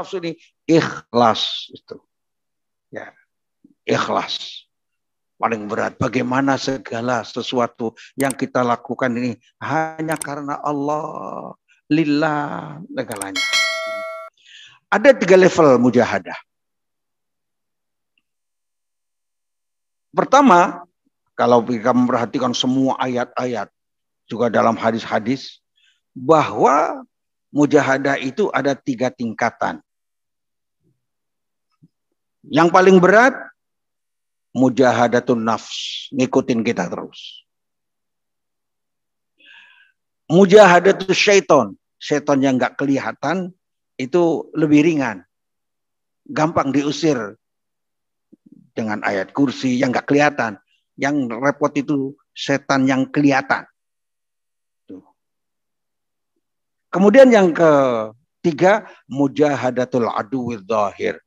nafsu ini ikhlas itu. Ya, ikhlas. Paling berat bagaimana segala sesuatu yang kita lakukan ini hanya karena Allah lillah segalanya. Ada tiga level mujahadah. Pertama, kalau kita memperhatikan semua ayat-ayat juga dalam hadis-hadis bahwa mujahadah itu ada tiga tingkatan. Yang paling berat mujahadatun nafs, ngikutin kita terus. Mujahadatun syaiton, syaiton yang nggak kelihatan itu lebih ringan. Gampang diusir dengan ayat kursi yang nggak kelihatan. Yang repot itu setan yang kelihatan. Kemudian yang ketiga, mujahadatul aduwil zahir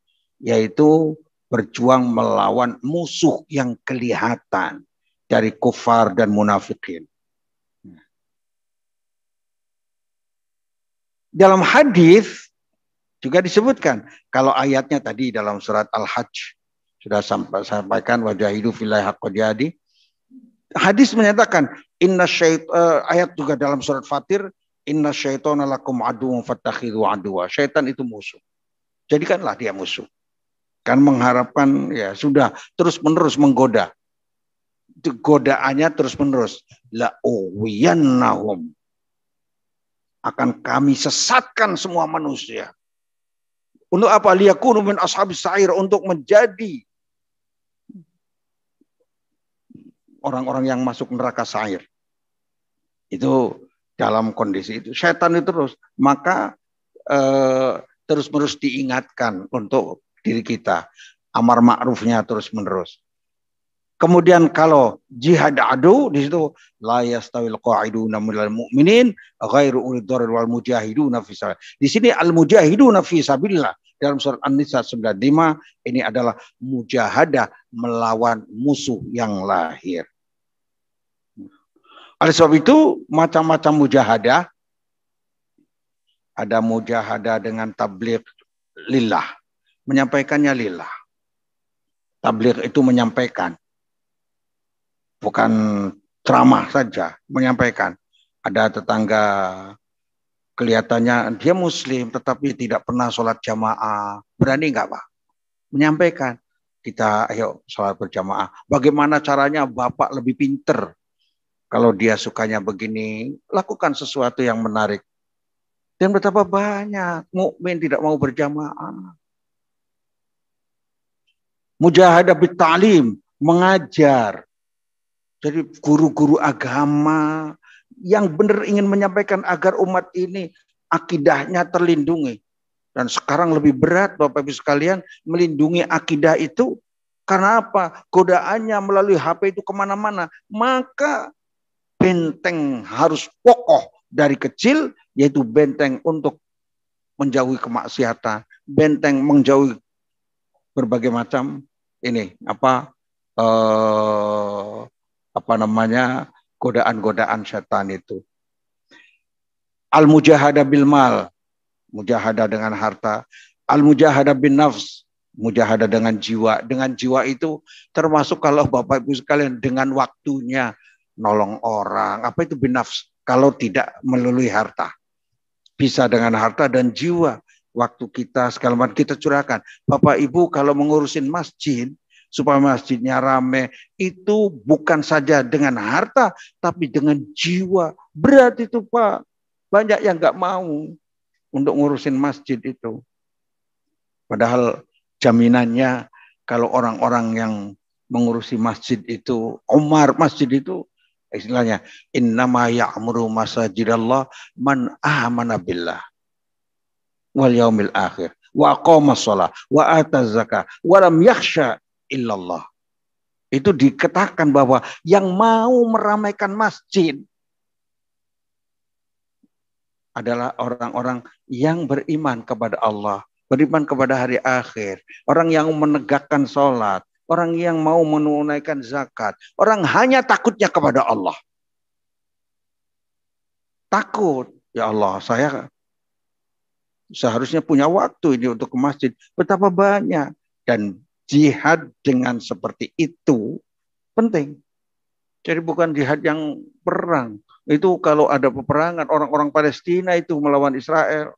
yaitu berjuang melawan musuh yang kelihatan dari kufar dan munafikin. Dalam hadis juga disebutkan kalau ayatnya tadi dalam surat Al-Hajj sudah sampai sampaikan wajah hidup wilayah Hadis menyatakan inna syait, uh, ayat juga dalam surat Fatir inna syaitona lakum aduwwun fattakhidhu aduwa. Syaitan itu musuh. Jadikanlah dia musuh kan mengharapkan ya sudah terus menerus menggoda godaannya terus menerus la nahum akan kami sesatkan semua manusia untuk apa liyakunu min ashabis sa'ir untuk menjadi orang-orang yang masuk neraka sair. Itu dalam kondisi itu setan itu terus maka eh, terus-menerus diingatkan untuk diri kita. Amar ma'rufnya terus menerus. Kemudian kalau jihad adu di situ la yastawil qa'iduna minal mu'minin ghairu wal mujahiduna fi Di sini al mujahiduna fi sabilillah dalam surat An-Nisa 95 ini adalah mujahadah melawan musuh yang lahir. Oleh sebab itu macam-macam mujahadah ada mujahadah dengan tabligh lillah menyampaikannya lillah. Tabligh itu menyampaikan. Bukan ceramah saja, menyampaikan. Ada tetangga kelihatannya dia muslim tetapi tidak pernah sholat jamaah. Berani nggak Pak? Menyampaikan. Kita ayo sholat berjamaah. Bagaimana caranya Bapak lebih pinter? Kalau dia sukanya begini, lakukan sesuatu yang menarik. Dan betapa banyak mukmin tidak mau berjamaah Mujahadah bitalim mengajar. Jadi guru-guru agama yang benar ingin menyampaikan agar umat ini akidahnya terlindungi. Dan sekarang lebih berat Bapak Ibu sekalian melindungi akidah itu karena apa? Godaannya melalui HP itu kemana-mana. Maka benteng harus kokoh dari kecil yaitu benteng untuk menjauhi kemaksiatan, benteng menjauhi berbagai macam ini apa eh, apa namanya godaan-godaan setan itu. Al mujahada bil mal, mujahada dengan harta, al mujahada bin nafs, mujahada dengan jiwa. Dengan jiwa itu termasuk kalau Bapak Ibu sekalian dengan waktunya nolong orang, apa itu bin nafs? Kalau tidak melalui harta. Bisa dengan harta dan jiwa waktu kita segala macam kita curahkan. Bapak Ibu kalau mengurusin masjid supaya masjidnya rame itu bukan saja dengan harta tapi dengan jiwa. Berat itu Pak. Banyak yang nggak mau untuk ngurusin masjid itu. Padahal jaminannya kalau orang-orang yang mengurusi masjid itu, Umar masjid itu istilahnya innama ya'muru masajidallah man amana billah wal yaumil akhir wa aqama shalah wa ata zakah wa lam yakhsha illallah. Itu diketahkan bahwa yang mau meramaikan masjid adalah orang-orang yang beriman kepada Allah, beriman kepada hari akhir, orang yang menegakkan sholat, orang yang mau menunaikan zakat, orang hanya takutnya kepada Allah. Takut, ya Allah, saya seharusnya punya waktu ini untuk ke masjid. Betapa banyak dan jihad dengan seperti itu penting. Jadi bukan jihad yang perang. Itu kalau ada peperangan orang-orang Palestina itu melawan Israel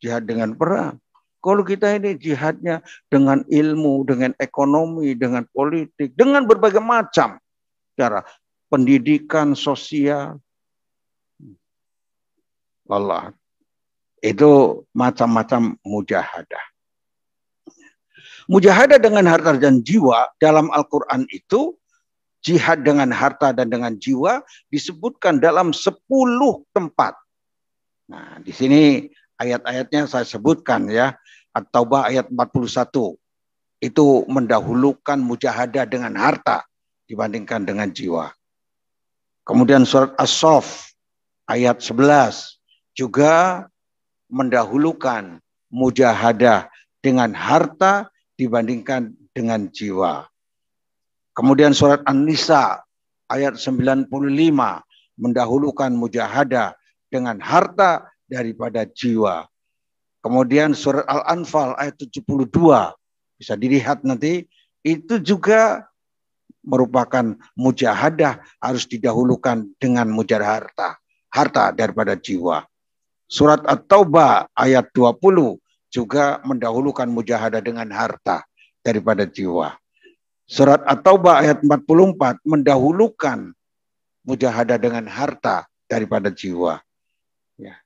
jihad dengan perang. Kalau kita ini jihadnya dengan ilmu, dengan ekonomi, dengan politik, dengan berbagai macam cara pendidikan sosial. Allah hmm, itu macam-macam mujahadah. Mujahadah dengan harta dan jiwa dalam Al-Quran itu jihad dengan harta dan dengan jiwa disebutkan dalam 10 tempat. Nah, di sini ayat-ayatnya saya sebutkan ya. At-Taubah ayat 41. Itu mendahulukan mujahadah dengan harta dibandingkan dengan jiwa. Kemudian surat As-Sof ayat 11 juga mendahulukan mujahadah dengan harta dibandingkan dengan jiwa. Kemudian surat An-Nisa ayat 95 mendahulukan mujahadah dengan harta daripada jiwa. Kemudian surat Al-Anfal ayat 72 bisa dilihat nanti itu juga merupakan mujahadah harus didahulukan dengan mujahadah harta, harta daripada jiwa. Surat At-Taubah ayat 20 juga mendahulukan mujahadah dengan harta daripada jiwa. Surat At-Taubah ayat 44 mendahulukan mujahadah dengan harta daripada jiwa. Ya.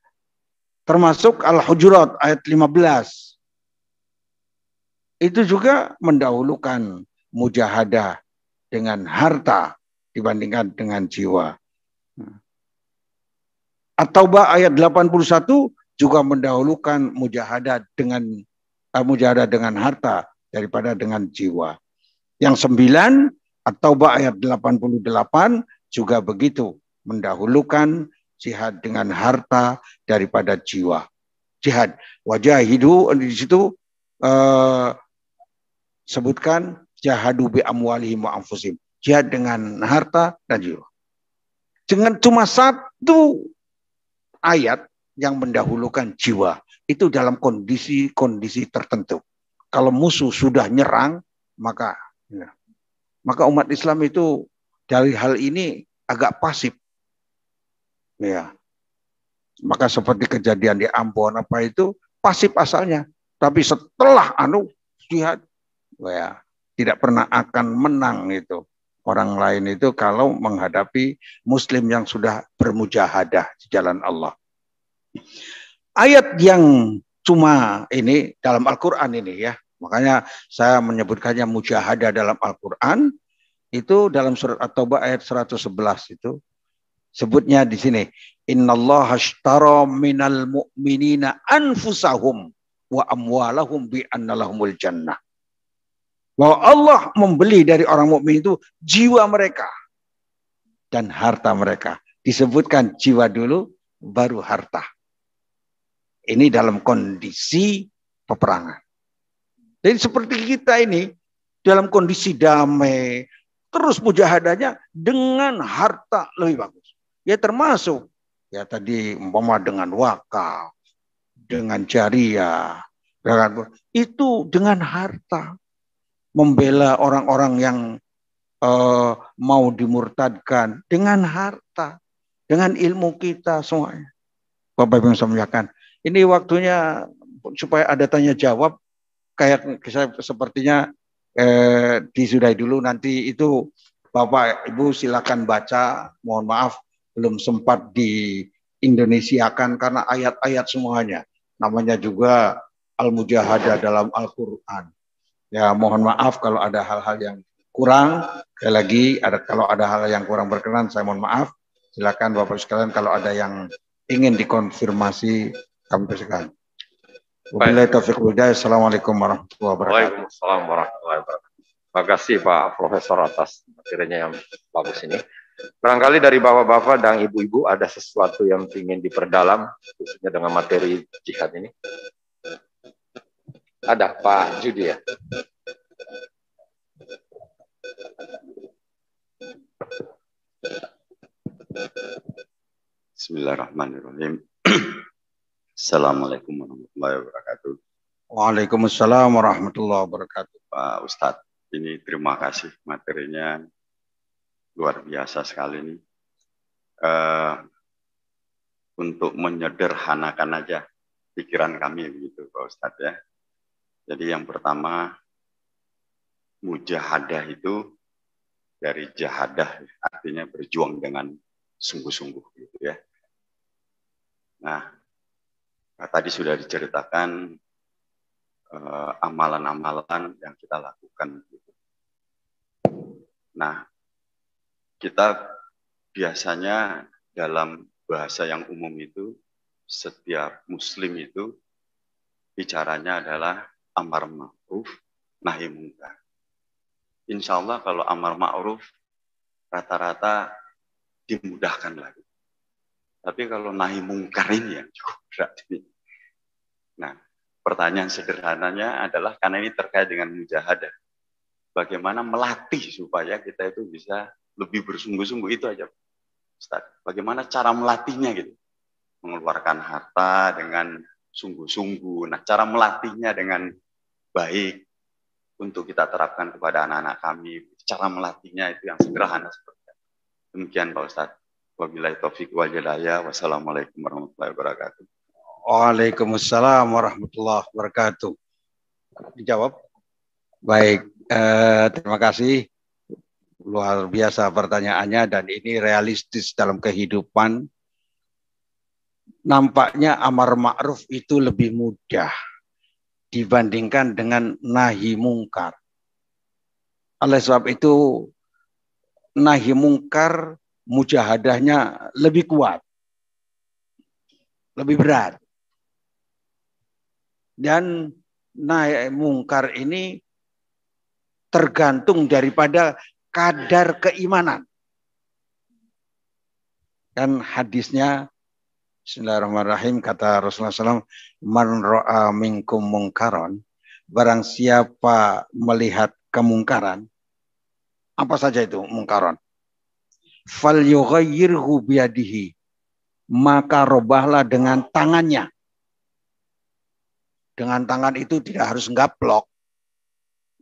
Termasuk Al-Hujurat ayat 15. Itu juga mendahulukan mujahadah dengan harta dibandingkan dengan jiwa. At-Taubah ayat 81 juga mendahulukan mujahadah dengan uh, eh, mujahadah dengan harta daripada dengan jiwa. Yang sembilan, At-Taubah ayat 88 juga begitu, mendahulukan jihad dengan harta daripada jiwa. Jihad wajah hidu eh, di situ eh, sebutkan jahadu bi amwalihi amfusim Jihad dengan harta dan jiwa. Dengan cuma satu ayat yang mendahulukan jiwa. Itu dalam kondisi-kondisi tertentu. Kalau musuh sudah nyerang, maka ya, maka umat Islam itu dari hal ini agak pasif. Ya. Maka seperti kejadian di Ambon apa itu pasif asalnya, tapi setelah anu jihad, ya, tidak pernah akan menang itu orang lain itu kalau menghadapi muslim yang sudah bermujahadah di jalan Allah. Ayat yang cuma ini dalam Al-Qur'an ini ya. Makanya saya menyebutkannya mujahadah dalam Al-Qur'an itu dalam surat At-Taubah ayat 111 itu sebutnya di sini innallaha ashtara minal mu'minina anfusahum wa amwalahum bi annalahumul jannah bahwa Allah membeli dari orang mukmin itu jiwa mereka dan harta mereka. Disebutkan jiwa dulu baru harta. Ini dalam kondisi peperangan. Jadi seperti kita ini dalam kondisi damai, terus mujahadahnya dengan harta lebih bagus. Ya termasuk ya tadi umpama dengan wakaf, dengan jariah, dengan itu dengan harta membela orang-orang yang uh, mau dimurtadkan dengan harta, dengan ilmu kita semuanya. Bapak Ibu yang ini waktunya supaya ada tanya jawab kayak saya sepertinya eh, disudahi dulu nanti itu Bapak Ibu silakan baca mohon maaf belum sempat di Indonesia kan karena ayat-ayat semuanya namanya juga al-mujahadah dalam Al-Qur'an Ya mohon maaf kalau ada hal-hal yang kurang. Sekali lagi ada kalau ada hal yang kurang berkenan saya mohon maaf. Silakan Bapak sekalian kalau ada yang ingin dikonfirmasi kami persilakan. Wabillahi taufiq walhidayah. Assalamualaikum warahmatullahi wabarakatuh. Waalaikumsalam warahmatullahi wabarakatuh. Terima kasih Pak Profesor atas materinya yang bagus ini. Barangkali dari bapak-bapak dan ibu-ibu ada sesuatu yang ingin diperdalam khususnya dengan materi jihad ini. Ada Pak Judi ya. Bismillahirrahmanirrahim. Assalamualaikum warahmatullahi wabarakatuh. Waalaikumsalam warahmatullahi wabarakatuh. Pak Ustadz, ini terima kasih materinya luar biasa sekali ini. Uh, untuk menyederhanakan aja pikiran kami begitu Pak Ustadz ya. Jadi yang pertama mujahadah itu dari jahadah artinya berjuang dengan sungguh-sungguh gitu ya. Nah, nah tadi sudah diceritakan eh, amalan-amalan yang kita lakukan. Gitu. Nah, kita biasanya dalam bahasa yang umum itu setiap muslim itu bicaranya adalah amar ma'ruf, nahi mungkar. Insya Allah kalau amar ma'ruf rata-rata dimudahkan lagi. Tapi kalau nahi mungkar ini yang cukup berat ini. Nah, pertanyaan sederhananya adalah karena ini terkait dengan mujahadah. Bagaimana melatih supaya kita itu bisa lebih bersungguh-sungguh itu aja. Ustaz. Bagaimana cara melatihnya gitu? Mengeluarkan harta dengan sungguh-sungguh. Nah, cara melatihnya dengan baik untuk kita terapkan kepada anak-anak kami. Cara melatihnya itu yang sederhana seperti itu. Demikian Pak Ustadz. Wabillahi taufiq wal hidayah. Wassalamualaikum warahmatullahi wabarakatuh. Waalaikumsalam warahmatullahi wabarakatuh. Dijawab. Baik, eh, terima kasih. Luar biasa pertanyaannya dan ini realistis dalam kehidupan. Nampaknya amar ma'ruf itu lebih mudah dibandingkan dengan nahi mungkar. Oleh sebab itu nahi mungkar mujahadahnya lebih kuat, lebih berat. Dan nahi mungkar ini tergantung daripada kadar keimanan. dan hadisnya Bismillahirrahmanirrahim kata Rasulullah SAW, man ro'a minkum mungkaron, barang siapa melihat kemungkaran, apa saja itu mungkaron? Fal yughayyirhu biadihi, maka robahlah dengan tangannya. Dengan tangan itu tidak harus ngaplok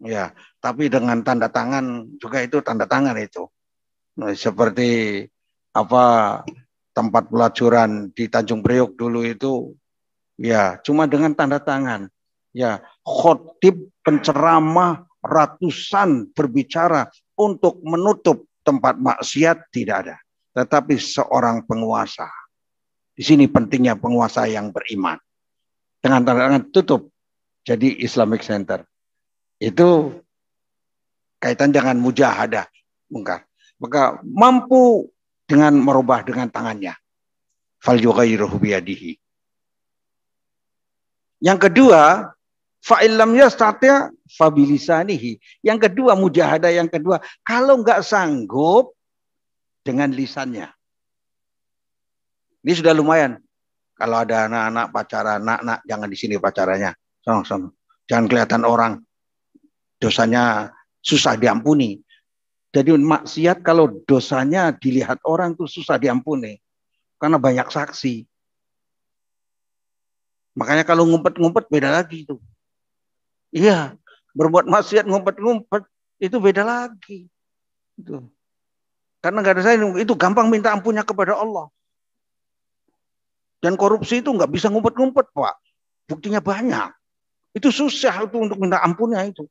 Ya, tapi dengan tanda tangan juga itu tanda tangan itu. Nah, seperti apa tempat pelacuran di Tanjung Priok dulu itu ya cuma dengan tanda tangan. Ya, khotib penceramah ratusan berbicara untuk menutup tempat maksiat tidak ada. Tetapi seorang penguasa. Di sini pentingnya penguasa yang beriman. Dengan tanda tangan tutup. Jadi Islamic Center. Itu kaitan dengan mujahadah. Mungkar. Maka mampu dengan merubah dengan tangannya. Fal Yang kedua, fa'ilam yastati' fabilisanihi. Yang kedua mujahadah yang kedua, kalau nggak sanggup dengan lisannya. Ini sudah lumayan. Kalau ada anak-anak pacaran, anak-anak jangan di sini pacarannya. Sono, sono. Jangan kelihatan orang. Dosanya susah diampuni. Jadi maksiat kalau dosanya dilihat orang itu susah diampuni. Karena banyak saksi. Makanya kalau ngumpet-ngumpet beda lagi itu. Iya, berbuat maksiat ngumpet-ngumpet itu beda lagi. Itu. Karena gak ada saya itu gampang minta ampunnya kepada Allah. Dan korupsi itu nggak bisa ngumpet-ngumpet, Pak. Buktinya banyak. Itu susah itu untuk minta ampunnya itu.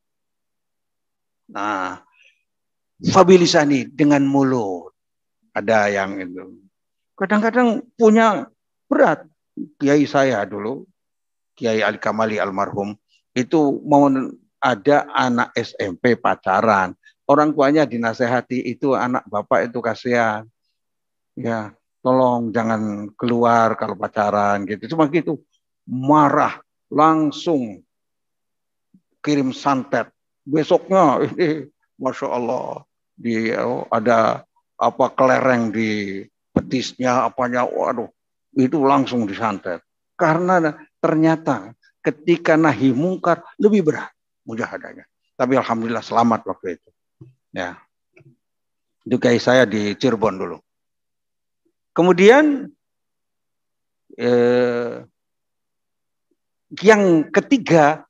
Nah, fabilisani dengan mulut. Ada yang itu. Kadang-kadang punya berat. Kiai saya dulu, Kiai Ali Kamali almarhum, itu mau ada anak SMP pacaran. Orang tuanya dinasehati itu anak bapak itu kasihan. Ya, tolong jangan keluar kalau pacaran gitu. Cuma gitu marah langsung kirim santet. Besoknya ini Masya Allah di oh, ada apa kelereng di petisnya apanya waduh itu langsung disantet karena ternyata ketika nahi mungkar lebih berat mujahadanya tapi alhamdulillah selamat waktu itu ya itu kayak saya di Cirebon dulu kemudian eh, yang ketiga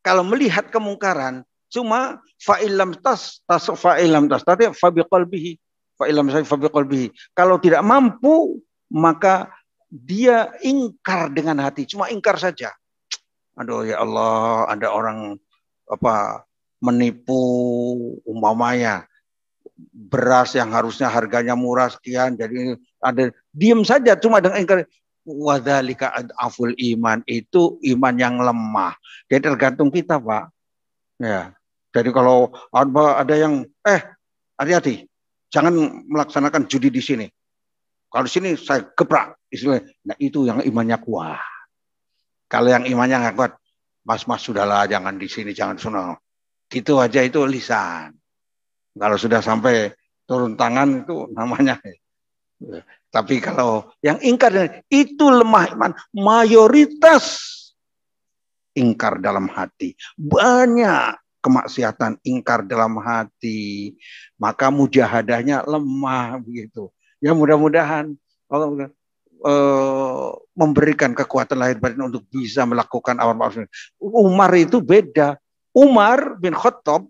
kalau melihat kemungkaran Cuma fa'ilam tas tas fa'ilam tas tadi fabiqalbihi fa'ilam saya fabiqalbihi. Kalau tidak mampu maka dia ingkar dengan hati, cuma ingkar saja. Aduh ya Allah, ada orang apa menipu umpamanya beras yang harusnya harganya murah sekian jadi ada diam saja cuma dengan ingkar wadhalika aful iman itu iman yang lemah. Jadi tergantung kita, Pak. Ya. Jadi kalau ada yang eh hati-hati, jangan melaksanakan judi di sini. Kalau di sini saya keprak istilahnya. Nah itu yang imannya kuat. Kalau yang imannya nggak kuat, mas-mas sudahlah jangan di sini, jangan sono. Itu aja itu lisan. Kalau sudah sampai turun tangan itu namanya. Tapi kalau yang ingkar itu lemah iman. Mayoritas ingkar dalam hati. Banyak kemaksiatan, ingkar dalam hati, maka mujahadahnya lemah begitu. Ya mudah-mudahan Allah uh, memberikan kekuatan lahir batin untuk bisa melakukan awal ma'ruf. Umar itu beda. Umar bin Khattab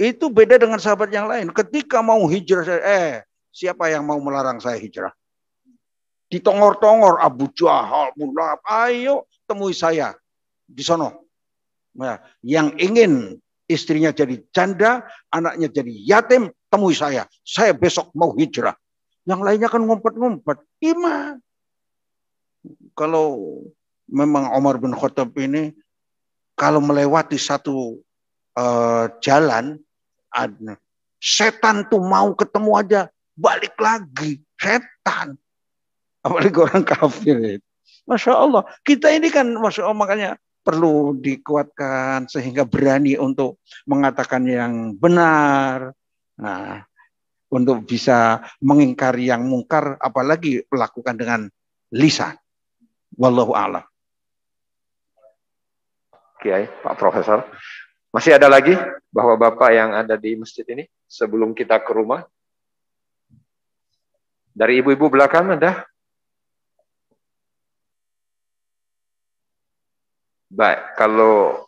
itu beda dengan sahabat yang lain. Ketika mau hijrah, eh siapa yang mau melarang saya hijrah? ditongor-tongor Abu Jahal, Mulab, ayo temui saya di sono. Nah, yang ingin istrinya jadi janda, anaknya jadi yatim, temui saya. Saya besok mau hijrah. Yang lainnya kan ngumpet-ngumpet. Iman. Kalau memang Omar bin Khattab ini kalau melewati satu uh, jalan, setan tuh mau ketemu aja, balik lagi. Setan. Apalagi orang kafir. Masya Allah. Kita ini kan, Masya Allah, makanya perlu dikuatkan sehingga berani untuk mengatakan yang benar. Nah, untuk bisa mengingkari yang mungkar apalagi melakukan dengan lisan. Wallahu a'lam. Kiai, Pak Profesor. Masih ada lagi bahwa Bapak yang ada di masjid ini sebelum kita ke rumah? Dari ibu-ibu belakang ada? Baik, kalau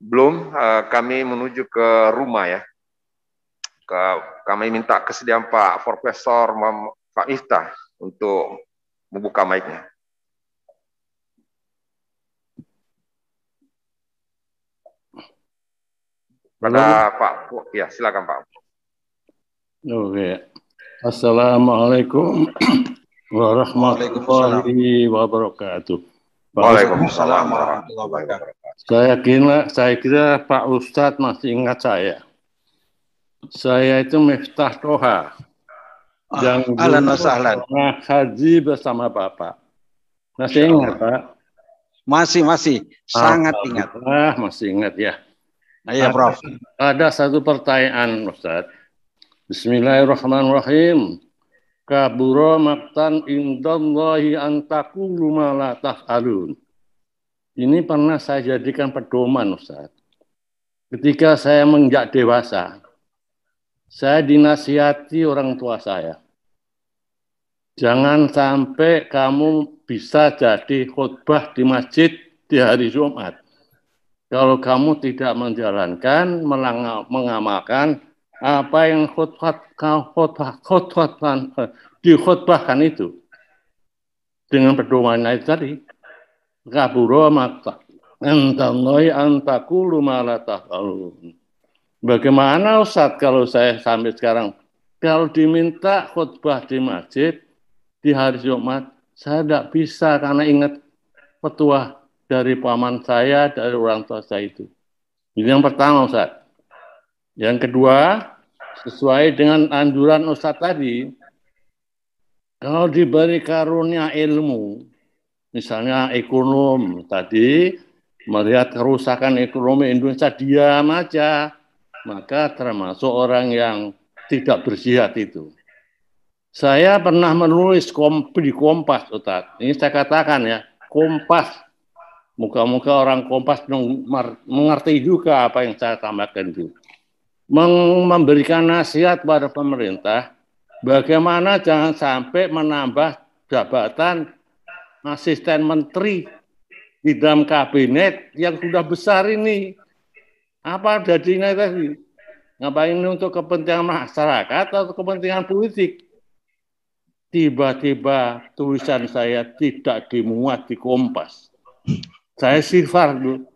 belum eh, kami menuju ke rumah ya. kami minta kesediaan Pak Profesor Pak Ista untuk membuka mic-nya. Pada Pak, ya silakan Pak. Oke. Assalamualaikum warahmatullahi wabarakatuh. Waalaikumsalam warahmatullahi wabarakatuh. Saya kira, saya kira Pak Ustadz masih ingat saya. Saya itu Miftah Toha. Ah, yang alan wasahlan. haji bersama Bapak. Masih ingat Pak? Masih, masih. Sangat ah, ingat. Ah, masih ingat ya. Nah, iya, Prof. Ada, ada satu pertanyaan Ustadz. Bismillahirrahmanirrahim. Kaburo maktan indallahi antaku lumala taf'alun. Ini pernah saya jadikan pedoman Ustaz. Ketika saya menjak dewasa, saya dinasihati orang tua saya. Jangan sampai kamu bisa jadi khutbah di masjid di hari Jumat. Kalau kamu tidak menjalankan, mengamalkan apa yang khutbah kau khutbah khutbahkan eh, dikhutbahkan itu dengan pedoman itu tadi kaburo mata antaku antakulu kalau bagaimana Ustaz kalau saya sampai sekarang kalau diminta khutbah di masjid di hari Jumat saya tidak bisa karena ingat petua dari paman saya dari orang tua saya itu ini yang pertama Ustaz yang kedua, sesuai dengan anjuran Ustaz tadi, kalau diberi karunia ilmu, misalnya ekonom tadi melihat kerusakan ekonomi Indonesia diam aja, maka termasuk orang yang tidak bersihat itu. Saya pernah menulis komp di Kompas, Ustaz. Ini saya katakan ya, Kompas. Muka-muka orang Kompas mengerti juga apa yang saya tambahkan itu memberikan nasihat pada pemerintah bagaimana jangan sampai menambah jabatan asisten menteri di dalam kabinet yang sudah besar ini. Apa jadinya tadi? Ngapain ini untuk kepentingan masyarakat atau kepentingan politik? Tiba-tiba tulisan saya tidak dimuat di Kompas. Saya sifar dulu.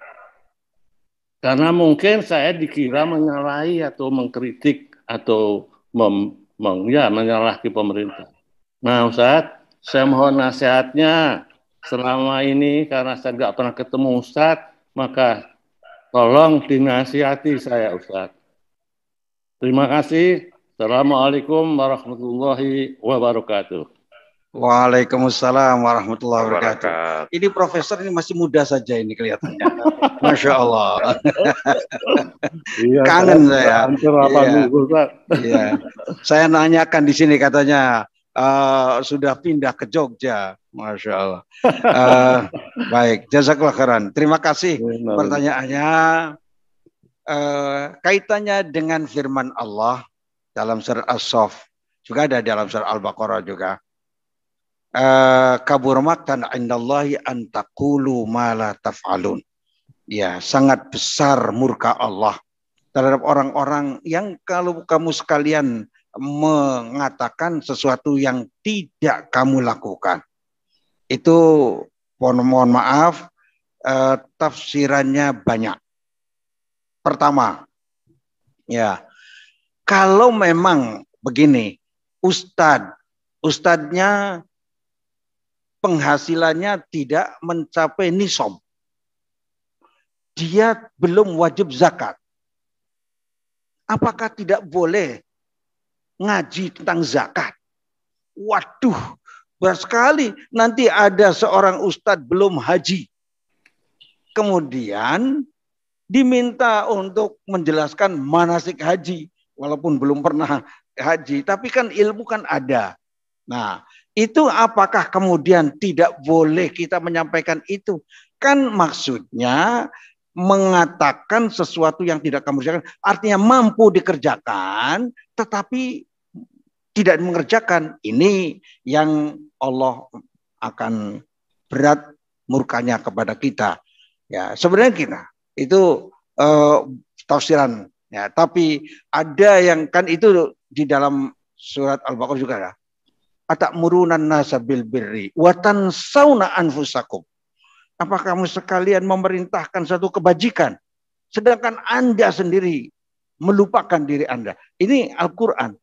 Karena mungkin saya dikira menyalahi atau mengkritik atau mem, meng, ya, menyalahi pemerintah. Nah Ustaz, saya mohon nasihatnya selama ini karena saya nggak pernah ketemu Ustaz, maka tolong dinasihati saya Ustaz. Terima kasih. Assalamualaikum warahmatullahi wabarakatuh. Waalaikumsalam warahmatullahi wabarakatuh. Ini profesor ini masih muda saja ini kelihatannya. Masya Allah. iya, Kangen saya. Saya, iya. iya. Saya nanyakan di sini katanya uh, sudah pindah ke Jogja. Masya Allah. Uh, baik, jazakallah khairan. Terima kasih iya, pertanyaannya. Uh, kaitannya dengan firman Allah dalam surat As-Sof juga ada dalam surat Al-Baqarah juga Eh, kabur makan indallahi antakulu mala taf'alun. Ya, sangat besar murka Allah terhadap orang-orang yang kalau kamu sekalian mengatakan sesuatu yang tidak kamu lakukan. Itu mohon, mohon maaf eh, tafsirannya banyak. Pertama, ya kalau memang begini, ustad, ustadnya penghasilannya tidak mencapai nisom. Dia belum wajib zakat. Apakah tidak boleh ngaji tentang zakat? Waduh, berat sekali. Nanti ada seorang ustadz belum haji. Kemudian diminta untuk menjelaskan manasik haji. Walaupun belum pernah haji. Tapi kan ilmu kan ada. Nah, itu apakah kemudian tidak boleh kita menyampaikan itu? Kan maksudnya mengatakan sesuatu yang tidak kamu kerjakan. Artinya mampu dikerjakan tetapi tidak mengerjakan. Ini yang Allah akan berat murkanya kepada kita. Ya, sebenarnya kita itu uh, tafsiran ya, tapi ada yang kan itu di dalam surat Al-Baqarah juga ya. Atakmurunan nasa bil birri watan sauna anfusakum. Apa kamu sekalian memerintahkan satu kebajikan sedangkan Anda sendiri melupakan diri Anda. Ini Al-Qur'an.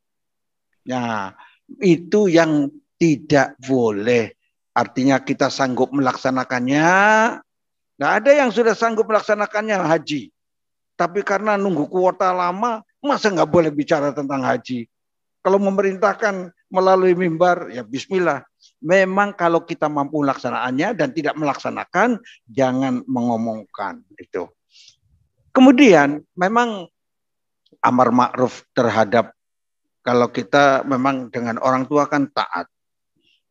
Nah, itu yang tidak boleh. Artinya kita sanggup melaksanakannya. Nah, ada yang sudah sanggup melaksanakannya haji. Tapi karena nunggu kuota lama, masa nggak boleh bicara tentang haji? Kalau memerintahkan melalui mimbar, ya bismillah. Memang kalau kita mampu laksanaannya dan tidak melaksanakan, jangan mengomongkan itu. Kemudian memang amar ma'ruf terhadap kalau kita memang dengan orang tua kan taat.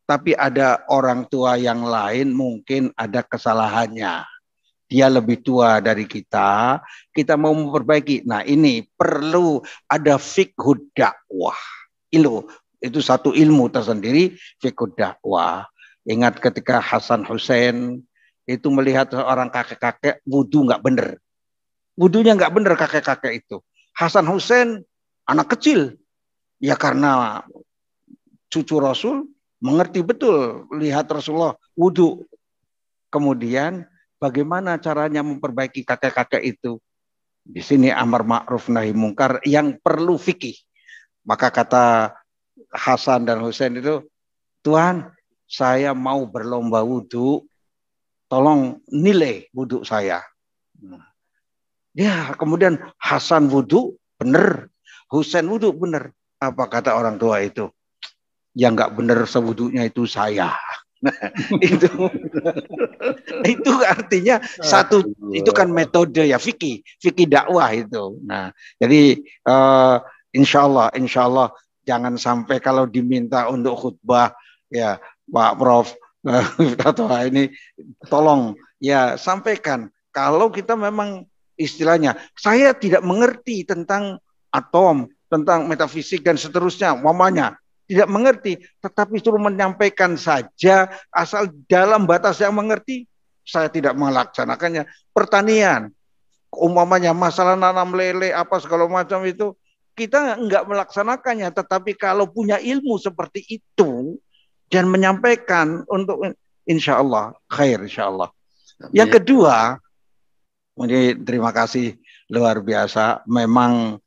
Tapi ada orang tua yang lain mungkin ada kesalahannya. Dia lebih tua dari kita, kita mau memperbaiki. Nah ini perlu ada fikhud dakwah. Ilu, itu satu ilmu tersendiri fikih dakwah. Ingat ketika Hasan Hussein itu melihat seorang kakek-kakek wudhu nggak bener. Wudhunya nggak bener kakek-kakek itu. Hasan Hussein anak kecil. Ya karena cucu Rasul mengerti betul lihat Rasulullah wudhu. Kemudian bagaimana caranya memperbaiki kakek-kakek itu. Di sini amar ma'ruf nahi mungkar yang perlu fikih. Maka kata Hasan dan Husain itu, Tuhan, saya mau berlomba wudhu, tolong nilai wudhu saya. Ya, kemudian Hasan wudhu bener Husain wudhu bener Apa kata orang tua itu? Yang nggak bener sewudhunya itu saya. Nah, itu itu artinya satu itu kan metode ya fikih fikih dakwah itu. Nah, jadi uh, eh, insyaallah Allah jangan sampai kalau diminta untuk khutbah ya Pak Prof atau ini tolong ya sampaikan kalau kita memang istilahnya saya tidak mengerti tentang atom, tentang metafisik dan seterusnya, mamanya tidak mengerti, tetapi suruh menyampaikan saja asal dalam batas yang mengerti saya tidak melaksanakannya. Pertanian, umpamanya masalah nanam lele apa segala macam itu kita enggak melaksanakannya, tetapi kalau punya ilmu seperti itu dan menyampaikan untuk insya Allah khair insya Allah. Amin. Yang kedua, ini terima kasih luar biasa. Memang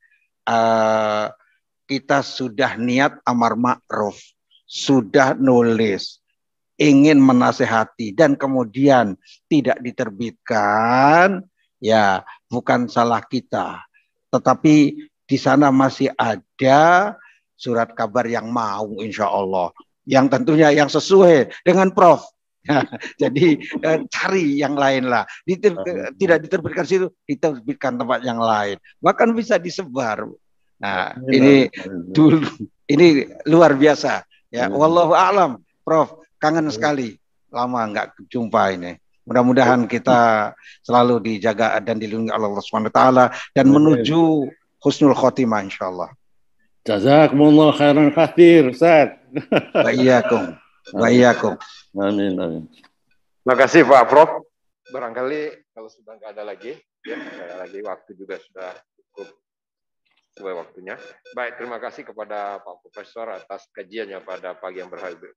uh, kita sudah niat amar ma'ruf, sudah nulis, ingin menasehati dan kemudian tidak diterbitkan, ya bukan salah kita, tetapi di sana masih ada surat kabar yang mau insya Allah. Yang tentunya yang sesuai dengan Prof. Jadi eh, cari yang lain lah. tidak diterbitkan situ, diterbitkan tempat yang lain. Bahkan bisa disebar. Nah, iya, ini iya, iya, dulu ini luar biasa. Ya, wallahu a'lam, Prof. Kangen sekali. Lama nggak jumpa ini. Mudah-mudahan kita selalu dijaga dan dilindungi Allah Subhanahu wa taala dan menuju husnul khotimah insya insyaallah. Jazakumullah khairan khatir, Ustaz. Wa iyyakum. Amin, Amin Terima Makasih Pak Prof. Barangkali kalau sudah nggak ada lagi, ya, ada lagi waktu juga sudah cukup sesuai waktunya. Baik, terima kasih kepada Pak Profesor atas kajiannya pada pagi yang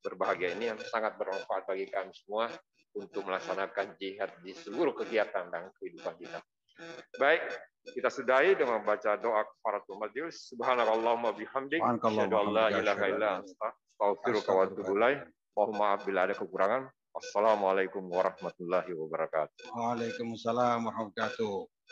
berbahagia ini yang sangat bermanfaat bagi kami semua untuk melaksanakan jihad di seluruh kegiatan dan kehidupan kita. Baik, kita sudahi dengan baca doa para majlis. Subhanakallahumma bihamdik. Asyhadu an la ilaha illa anta astaghfiruka wa atubu Mohon maaf bila ada kekurangan. Assalamualaikum warahmatullahi wabarakatuh. Waalaikumsalam warahmatullahi wabarakatuh.